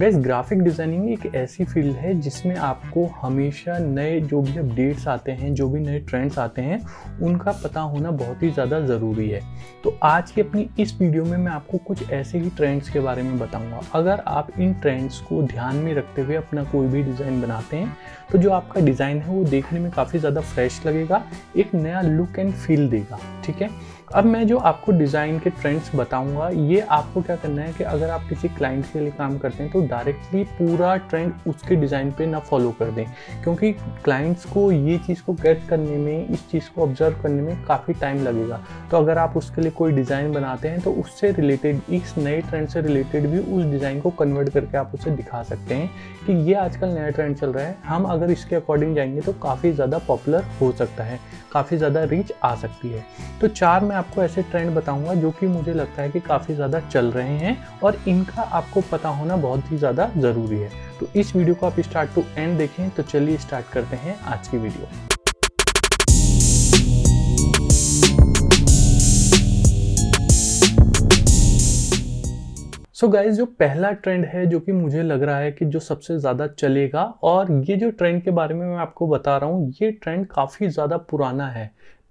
gas graphic designing एक ऐसी field है जिसमें आपको हमेशा नए जो भी अपडेट्स आते हैं जो भी नए ट्रेंड्स आते हैं उनका पता होना बहुत ही ज़्यादा ज़रूरी है तो आज की अपनी इस वीडियो में मैं आपको कुछ ऐसे ही ट्रेंड्स के बारे में बताऊंगा अगर आप इन ट्रेंड्स को ध्यान में रखते हुए अपना कोई भी डिज़ाइन बनाते हैं तो जो आपका डिज़ाइन है वो देखने में काफ़ी ज़्यादा फ्रेश लगेगा एक नया लुक एंड फील देगा ठीक है अब मैं जो आपको डिज़ाइन के ट्रेंड्स बताऊंगा ये आपको क्या करना है कि अगर आप किसी क्लाइंट के लिए काम करते हैं तो डायरेक्टली पूरा ट्रेंड उसके डिज़ाइन पे ना फॉलो कर दें क्योंकि क्लाइंट्स को ये चीज़ को गेट करने में इस चीज़ को ऑब्जर्व करने में काफ़ी टाइम लगेगा तो अगर आप उसके लिए कोई डिज़ाइन बनाते हैं तो उससे रिलेटेड इस नए ट्रेंड से रिलेटेड भी उस डिज़ाइन को कन्वर्ट करके आप उसे दिखा सकते हैं कि ये आजकल नया ट्रेंड चल रहा है हम अगर इसके अकॉर्डिंग जाएंगे तो काफ़ी ज़्यादा पॉपुलर हो सकता है काफ़ी ज़्यादा रीच आ सकती है तो चार मैं आपको ऐसे ट्रेंड बताऊंगा जो कि मुझे लगता है कि काफ़ी ज़्यादा चल रहे हैं और इनका आपको पता होना बहुत ही ज़्यादा ज़रूरी है तो इस वीडियो को आप स्टार्ट टू एंड देखें तो चलिए स्टार्ट करते हैं आज की वीडियो सो so गाइज जो पहला ट्रेंड है जो कि मुझे लग रहा है कि जो सबसे ज़्यादा चलेगा और ये जो ट्रेंड के बारे में मैं आपको बता रहा हूँ ये ट्रेंड काफ़ी ज़्यादा पुराना है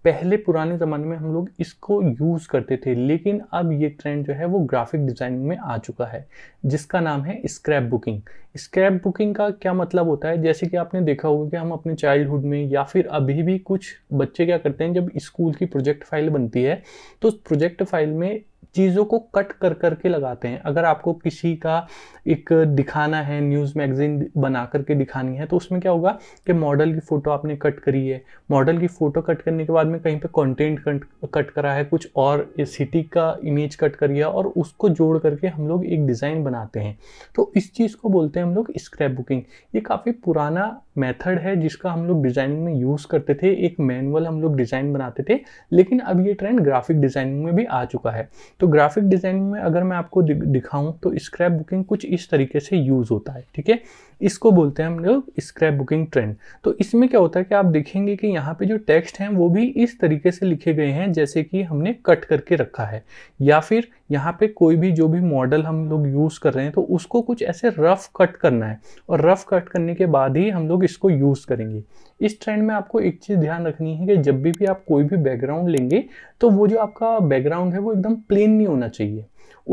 पहले पुराने ज़माने में हम लोग इसको यूज़ करते थे लेकिन अब ये ट्रेंड जो है वो ग्राफिक डिज़ाइनिंग में आ चुका है जिसका नाम है स्क्रैप बुकिंग स्क्रैप बुकिंग का क्या मतलब होता है जैसे कि आपने देखा होगा कि हम अपने चाइल्डहुड में या फिर अभी भी कुछ बच्चे क्या करते हैं जब स्कूल की प्रोजेक्ट फाइल बनती है तो उस प्रोजेक्ट फाइल में चीज़ों को कट कर करके लगाते हैं अगर आपको किसी का एक दिखाना है न्यूज़ मैगजीन बना करके दिखानी है तो उसमें क्या होगा कि मॉडल की फ़ोटो आपने कट करी है मॉडल की फ़ोटो कट करने के बाद में कहीं पे कंटेंट कट, कट करा है कुछ और सिटी का इमेज कट कर है और उसको जोड़ करके हम लोग एक डिज़ाइन बनाते हैं तो इस चीज़ को बोलते हैं हम लोग स्क्रैप बुकिंग ये काफ़ी पुराना मेथड है जिसका हम लोग डिज़ाइनिंग में यूज़ करते थे एक मैनुअल हम लोग डिज़ाइन बनाते थे लेकिन अब ये ट्रेंड ग्राफिक डिज़ाइनिंग में भी आ चुका है तो ग्राफिक डिज़ाइनिंग में अगर मैं आपको दिखाऊं तो स्क्रैप बुकिंग कुछ इस तरीके से यूज़ होता है ठीक है इसको बोलते हैं हम लोग स्क्रैप बुकिंग ट्रेंड तो इसमें क्या होता है कि आप देखेंगे कि यहाँ पे जो टेक्स्ट हैं वो भी इस तरीके से लिखे गए हैं जैसे कि हमने कट करके रखा है या फिर यहाँ पे कोई भी जो भी मॉडल हम लोग यूज़ कर रहे हैं तो उसको कुछ ऐसे रफ कट करना है और रफ कट करने के बाद ही हम लोग इसको यूज़ करेंगे इस ट्रेंड में आपको एक चीज़ ध्यान रखनी है कि जब भी भी आप कोई भी बैकग्राउंड लेंगे तो वो जो आपका बैकग्राउंड है वो एकदम प्लेन प्लेन नहीं होना चाहिए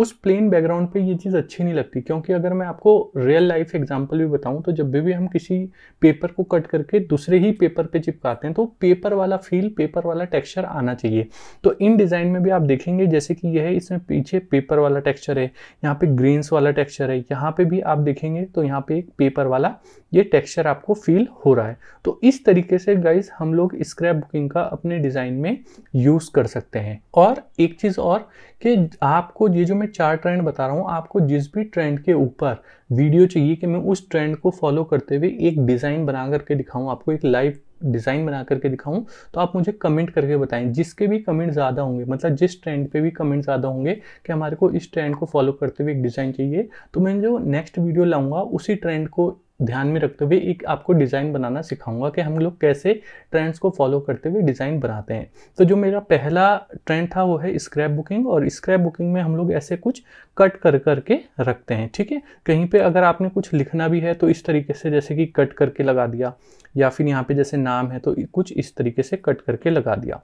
उस प्लेन बैकग्राउंड पे ये चीज़ अच्छी नहीं लगती क्योंकि अगर मैं आपको रियल लाइफ एग्जांपल भी बताऊं तो जब भी हम किसी पेपर को कट करके दूसरे ही पेपर पे चिपकाते हैं तो पेपर वाला फील पेपर वाला टेक्सचर आना चाहिए तो इन डिज़ाइन में भी आप देखेंगे जैसे कि यह है इसमें पीछे पेपर वाला टेक्स्चर है यहाँ पर ग्रेन्स वाला टेक्स्चर है यहाँ पर भी आप देखेंगे तो यहाँ पर एक पेपर वाला ये टेक्सचर आपको फील हो रहा है तो इस तरीके से गाइज हम लोग स्क्रैप बुकिंग का अपने डिज़ाइन में यूज़ कर सकते हैं और एक चीज़ और कि आपको ये जो मैं चार ट्रेंड बता रहा हूँ आपको जिस भी ट्रेंड के ऊपर वीडियो चाहिए कि मैं उस ट्रेंड को फॉलो करते हुए एक डिज़ाइन बना करके दिखाऊँ आपको एक लाइव डिज़ाइन बना करके दिखाऊं तो आप मुझे कमेंट करके बताएं जिसके भी कमेंट ज़्यादा होंगे मतलब जिस ट्रेंड पे भी कमेंट ज़्यादा होंगे कि हमारे को इस ट्रेंड को फॉलो करते हुए एक डिज़ाइन चाहिए तो मैं जो नेक्स्ट वीडियो लाऊंगा उसी ट्रेंड को ध्यान में रखते हुए एक आपको डिज़ाइन बनाना सिखाऊंगा कि हम लोग कैसे ट्रेंड्स को फॉलो करते हुए डिज़ाइन बनाते हैं तो जो मेरा पहला ट्रेंड था वो है स्क्रैप बुकिंग और स्क्रैप बुकिंग में हम लोग ऐसे कुछ कट कर करके रखते हैं ठीक है कहीं पे अगर आपने कुछ लिखना भी है तो इस तरीके से जैसे कि कट करके लगा दिया या फिर यहाँ पे जैसे नाम है तो कुछ इस तरीके से कट करके लगा दिया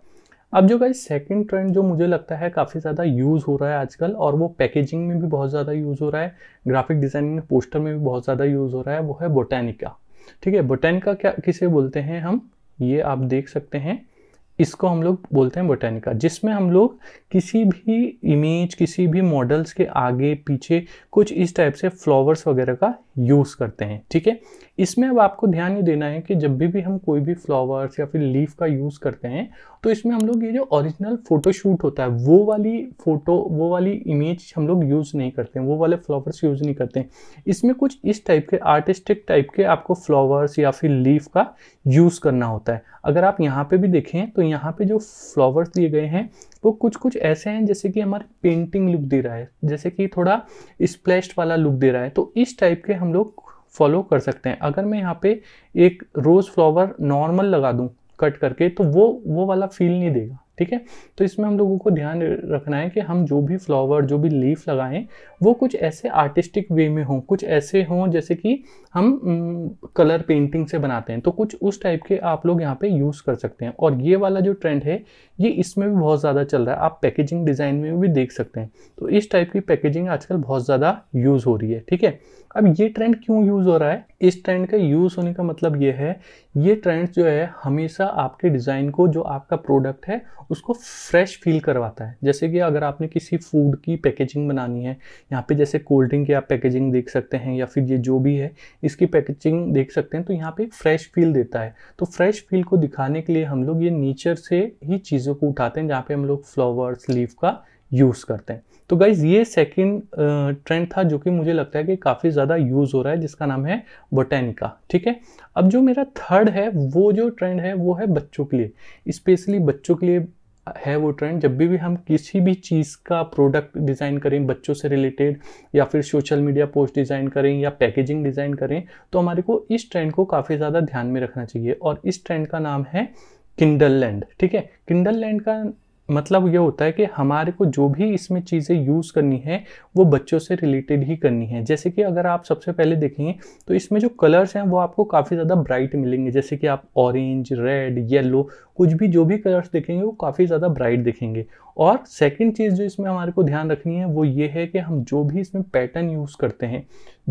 अब जो गाइस सेकंड ट्रेंड जो मुझे लगता है काफ़ी ज़्यादा यूज़ हो रहा है आजकल और वो पैकेजिंग में भी बहुत ज़्यादा यूज़ हो रहा है ग्राफिक डिज़ाइनिंग में पोस्टर में भी बहुत ज़्यादा यूज़ हो रहा है वो है बोटेनिका ठीक है बोटेनिका क्या किसे बोलते हैं हम ये आप देख सकते हैं इसको हम लोग बोलते हैं बोटेनिका जिसमें हम लोग किसी भी इमेज किसी भी मॉडल्स के आगे पीछे कुछ इस टाइप से फ्लावर्स वगैरह का यूज़ करते हैं ठीक है इसमें अब आपको ध्यान ये देना है कि जब भी भी हम कोई भी फ्लावर्स या फिर लीफ का यूज़ करते हैं तो इसमें हम लोग ये जो ओरिजिनल फ़ोटोशूट होता है वो वाली फ़ोटो वो वाली इमेज हम लोग यूज़ नहीं करते हैं वो वाले फ्लावर्स यूज़ नहीं करते हैं इसमें कुछ इस टाइप के आर्टिस्टिक टाइप के आपको फ्लावर्स या फिर लीफ का यूज़ करना होता है अगर आप यहाँ पर भी देखें तो यहाँ पर जो फ्लावर्स दिए गए हैं वो तो कुछ कुछ ऐसे हैं जैसे कि हमारे पेंटिंग लुक दे रहा है जैसे कि थोड़ा स्प्लैश्ड वाला लुक दे रहा है तो इस टाइप के हम लोग फॉलो कर सकते हैं अगर मैं यहाँ पे एक रोज़ फ्लावर नॉर्मल लगा दूँ कट करके तो वो वो वाला फील नहीं देगा ठीक है तो इसमें हम लोगों को ध्यान रखना है कि हम जो भी फ्लावर जो भी लीफ लगाएं वो कुछ ऐसे आर्टिस्टिक वे में हों कुछ ऐसे हों जैसे कि हम कलर पेंटिंग से बनाते हैं तो कुछ उस टाइप के आप लोग यहाँ पे यूज़ कर सकते हैं और ये वाला जो ट्रेंड है ये इसमें भी बहुत ज़्यादा चल रहा है आप पैकेजिंग डिज़ाइन में भी देख सकते हैं तो इस टाइप की पैकेजिंग आजकल बहुत ज़्यादा यूज़ हो रही है ठीक है अब ये ट्रेंड क्यों यूज़ हो रहा है इस ट्रेंड का यूज़ होने का मतलब ये है ये ट्रेंड्स जो है हमेशा आपके डिज़ाइन को जो आपका प्रोडक्ट है उसको फ्रेश फील करवाता है जैसे कि अगर आपने किसी फूड की पैकेजिंग बनानी है यहाँ पे जैसे कोल्ड ड्रिंक की आप पैकेजिंग देख सकते हैं या फिर ये जो भी है इसकी पैकेजिंग देख सकते हैं तो यहाँ पे फ्रेश फील देता है तो फ्रेश फील को दिखाने के लिए हम लोग ये नेचर से ही चीज़ों को उठाते हैं जहाँ पर हम लोग फ्लावर्स लीफ का यूज़ करते हैं तो गाइज ये सेकेंड ट्रेंड था जो कि मुझे लगता है कि काफ़ी ज़्यादा यूज़ हो रहा है जिसका नाम है बोटेनिका ठीक है अब जो मेरा थर्ड है वो जो ट्रेंड है वो है बच्चों के लिए स्पेशली बच्चों के लिए है वो ट्रेंड जब भी भी हम किसी भी चीज़ का प्रोडक्ट डिज़ाइन करें बच्चों से रिलेटेड या फिर सोशल मीडिया पोस्ट डिज़ाइन करें या पैकेजिंग डिज़ाइन करें तो हमारे को इस ट्रेंड को काफ़ी ज़्यादा ध्यान में रखना चाहिए और इस ट्रेंड का नाम है किंडल लैंड ठीक है किंडल लैंड का मतलब ये होता है कि हमारे को जो भी इसमें चीज़ें यूज़ करनी है वो बच्चों से रिलेटेड ही करनी है जैसे कि अगर आप सबसे पहले देखेंगे तो इसमें जो कलर्स हैं वो आपको काफ़ी ज़्यादा ब्राइट मिलेंगे जैसे कि आप ऑरेंज रेड येलो कुछ भी जो भी कलर्स देखेंगे वो काफ़ी ज़्यादा ब्राइट दिखेंगे और सेकेंड चीज़ जो इसमें हमारे को ध्यान रखनी है वो ये है कि हम जो भी इसमें पैटर्न यूज़ करते हैं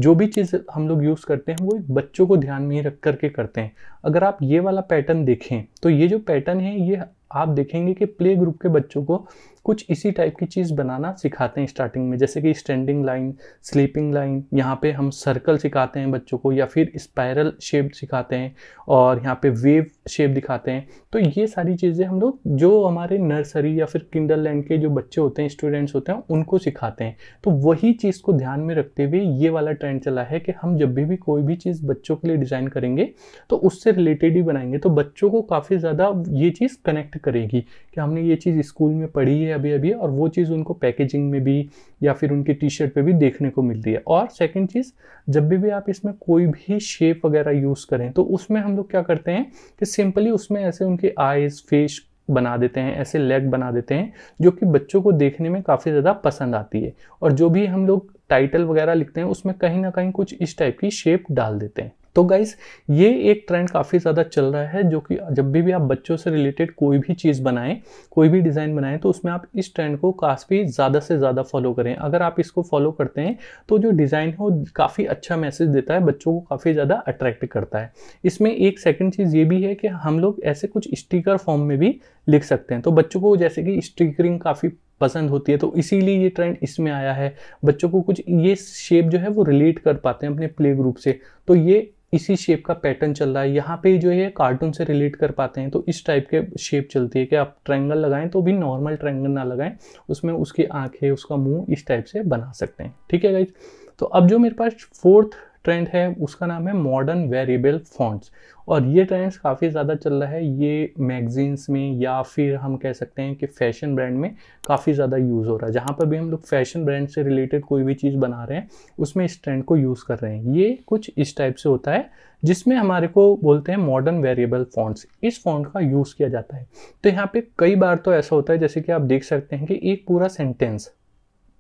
जो भी चीज़ हम लोग यूज़ करते हैं वो बच्चों को ध्यान में ही रख करके करते हैं अगर आप ये वाला पैटर्न देखें तो ये जो पैटर्न है ये आप देखेंगे कि प्ले ग्रुप के बच्चों को कुछ इसी टाइप की चीज़ बनाना सिखाते हैं स्टार्टिंग में जैसे कि स्टैंडिंग लाइन स्लीपिंग लाइन यहाँ पे हम सर्कल सिखाते हैं बच्चों को या फिर स्पायरल शेप सिखाते हैं और यहाँ पे वेव शेप दिखाते हैं तो ये सारी चीज़ें हम लोग जो हमारे नर्सरी या फिर किंडल लैंड के जो बच्चे होते हैं स्टूडेंट्स होते हैं उनको सिखाते हैं तो वही चीज़ को ध्यान में रखते हुए ये वाला ट्रेंड चला है कि हम जब भी, भी कोई भी चीज़ बच्चों के लिए डिज़ाइन करेंगे तो उससे रिलेटेड ही बनाएंगे तो बच्चों को काफ़ी ज़्यादा ये चीज़ कनेक्ट करेगी कि हमने ये चीज़ स्कूल में पढ़ी है है अभी अभी और वो चीज़ उनको पैकेजिंग में भी या फिर उनकी टी शर्ट पर भी देखने को मिलती है और सेकेंड चीज़ जब भी भी आप इसमें कोई भी शेप वगैरह यूज़ करें तो उसमें हम लोग क्या करते हैं कि सिंपली उसमें ऐसे उनके आइज़ फेस बना देते हैं ऐसे लेग बना देते हैं जो कि बच्चों को देखने में काफ़ी ज़्यादा पसंद आती है और जो भी हम लोग टाइटल वगैरह लिखते हैं उसमें कहीं ना कहीं कुछ इस टाइप की शेप डाल देते हैं तो गाइज ये एक ट्रेंड काफ़ी ज़्यादा चल रहा है जो कि जब भी भी आप बच्चों से रिलेटेड कोई भी चीज़ बनाएं कोई भी डिज़ाइन बनाएं तो उसमें आप इस ट्रेंड को काफ़ी ज़्यादा से ज़्यादा फॉलो करें अगर आप इसको फॉलो करते हैं तो जो डिज़ाइन है वो काफ़ी अच्छा मैसेज देता है बच्चों को काफ़ी ज़्यादा अट्रैक्ट करता है इसमें एक सेकेंड चीज़ ये भी है कि हम लोग ऐसे कुछ स्टीकर फॉर्म में भी लिख सकते हैं तो बच्चों को जैसे कि स्टिकरिंग काफ़ी पसंद होती है तो इसीलिए ये ट्रेंड इसमें आया है बच्चों को कुछ ये शेप जो है वो रिलेट कर पाते हैं अपने प्ले ग्रुप से तो ये इसी शेप का पैटर्न चल रहा है यहाँ पे जो है कार्टून से रिलेट कर पाते हैं तो इस टाइप के शेप चलती है कि आप ट्रायंगल लगाएं तो भी नॉर्मल ट्रायंगल ना लगाएं उसमें उसकी आंखें उसका मुंह इस टाइप से बना सकते हैं ठीक है गाइज तो अब जो मेरे पास फोर्थ ट्रेंड है उसका नाम है मॉडर्न वेरिएबल फॉन्ट्स और ये ट्रेंड्स काफ़ी ज़्यादा चल रहा है ये मैगजीन्स में या फिर हम कह सकते हैं कि फैशन ब्रांड में काफ़ी ज़्यादा यूज़ हो रहा है जहाँ पर भी हम लोग फैशन ब्रांड से रिलेटेड कोई भी चीज़ बना रहे हैं उसमें इस ट्रेंड को यूज़ कर रहे हैं ये कुछ इस टाइप से होता है जिसमें हमारे को बोलते हैं मॉडर्न वेरिएबल फॉन्ट्स इस फॉन्ट का यूज़ किया जाता है तो यहाँ पे कई बार तो ऐसा होता है जैसे कि आप देख सकते हैं कि एक पूरा सेंटेंस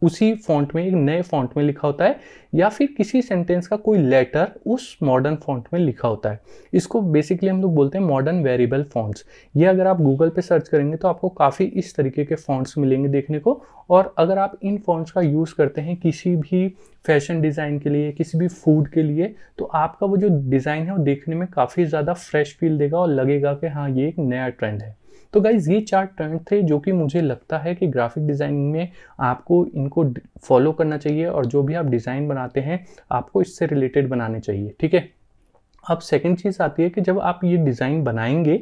उसी फॉन्ट में एक नए फॉन्ट में लिखा होता है या फिर किसी सेंटेंस का कोई लेटर उस मॉडर्न फॉन्ट में लिखा होता है इसको बेसिकली हम लोग बोलते हैं मॉडर्न वेरिएबल फॉन्ट्स ये अगर आप गूगल पे सर्च करेंगे तो आपको काफ़ी इस तरीके के फॉन्ट्स मिलेंगे देखने को और अगर आप इन फॉन्ट्स का यूज़ करते हैं किसी भी फैशन डिज़ाइन के लिए किसी भी फूड के लिए तो आपका वो जो डिज़ाइन है वो देखने में काफ़ी ज़्यादा फ्रेश फील देगा और लगेगा कि हाँ ये एक नया ट्रेंड है तो गाइज ये चार ट्रेंड थे जो कि मुझे लगता है कि ग्राफिक डिज़ाइनिंग में आपको इनको फॉलो करना चाहिए और जो भी आप डिज़ाइन बनाते हैं आपको इससे रिलेटेड बनाने चाहिए ठीक है अब सेकंड चीज़ आती है कि जब आप ये डिज़ाइन बनाएंगे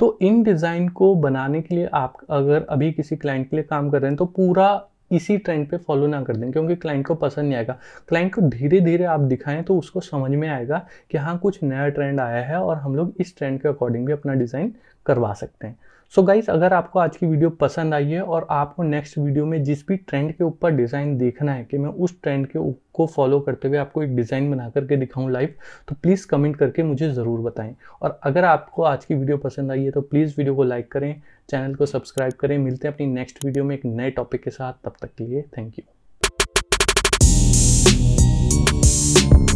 तो इन डिज़ाइन को बनाने के लिए आप अगर अभी किसी क्लाइंट के लिए काम कर रहे हैं तो पूरा इसी ट्रेंड पे फॉलो ना कर दें क्योंकि क्लाइंट को पसंद नहीं आएगा क्लाइंट को धीरे धीरे आप दिखाएं तो उसको समझ में आएगा कि हाँ कुछ नया ट्रेंड आया है और हम लोग इस ट्रेंड के अकॉर्डिंग भी अपना डिज़ाइन करवा सकते हैं सो so गाइज अगर आपको आज की वीडियो पसंद आई है और आपको नेक्स्ट वीडियो में जिस भी ट्रेंड के ऊपर डिज़ाइन देखना है कि मैं उस ट्रेंड के को फॉलो करते हुए आपको एक डिज़ाइन बना करके दिखाऊं लाइव तो प्लीज़ कमेंट करके मुझे ज़रूर बताएं और अगर आपको आज की वीडियो पसंद आई है तो प्लीज़ वीडियो को लाइक करें चैनल को सब्सक्राइब करें मिलते हैं अपनी नेक्स्ट वीडियो में एक नए टॉपिक के साथ तब तक के लिए थैंक यू